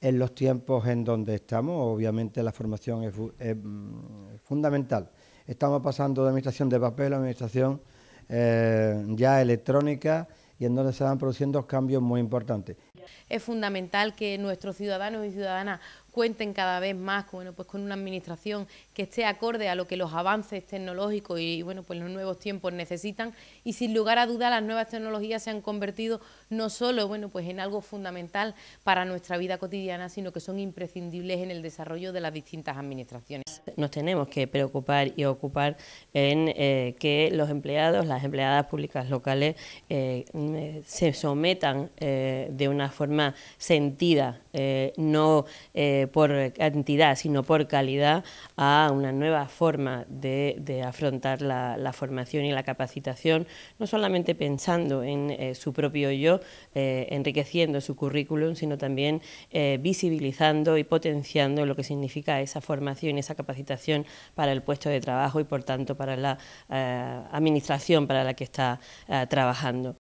En los tiempos en donde estamos, obviamente la formación es, mm, fundamental. Estamos pasando de administración de papel a administración eh, ya electrónica y en donde se van produciendo cambios muy importantes. Es fundamental que nuestros ciudadanos y ciudadanas cuenten cada vez más bueno, pues con una administración que esté acorde a lo que los avances tecnológicos y bueno, pues los nuevos tiempos necesitan y sin lugar a duda las nuevas tecnologías se han convertido no solo bueno, pues en algo fundamental para nuestra vida cotidiana, sino que son imprescindibles en el desarrollo de las distintas administraciones. Nos tenemos que preocupar y ocupar en eh, que los empleados, las empleadas públicas locales eh, se sometan eh, de una forma sentida, no por cantidad, sino por calidad, a una nueva forma de, afrontar la, formación y la capacitación, no solamente pensando en eh, su propio yo, eh, enriqueciendo su currículum, sino también eh, visibilizando y potenciando lo que significa esa formación, y esa capacitación para el puesto de trabajo y, por tanto, para la administración para la que está trabajando.